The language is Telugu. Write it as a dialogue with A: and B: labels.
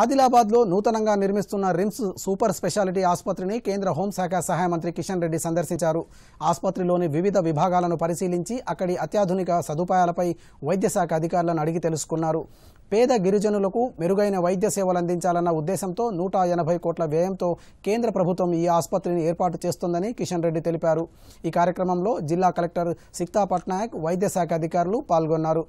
A: ఆదిలాబాద్లో నూతనంగా నిర్మిస్తున్న రిమ్స్ సూపర్ స్పెషాలిటీ ఆసుపత్రిని కేంద్ర హోంశాఖ సహాయ మంత్రి కిషన్ రెడ్డి సందర్శించారు ఆసుపత్రిలోని వివిధ విభాగాలను పరిశీలించి అక్కడి అత్యాధునిక సదుపాయాలపై వైద్యశాఖ అధికారులను అడిగి తెలుసుకున్నారు పేద గిరిజనులకు మెరుగైన వైద్య సేవలు అందించాలన్న ఉద్దేశంతో నూట ఎనభై కోట్ల వ్యయంతో కేంద్ర ప్రభుత్వం ఈ ఆసుపత్రిని ఏర్పాటు చేస్తోందని కిషన్ రెడ్డి తెలిపారు ఈ కార్యక్రమంలో జిల్లా కలెక్టర్ సిక్తా పట్నాయక్ వైద్య శాఖ అధికారులు పాల్గొన్నారు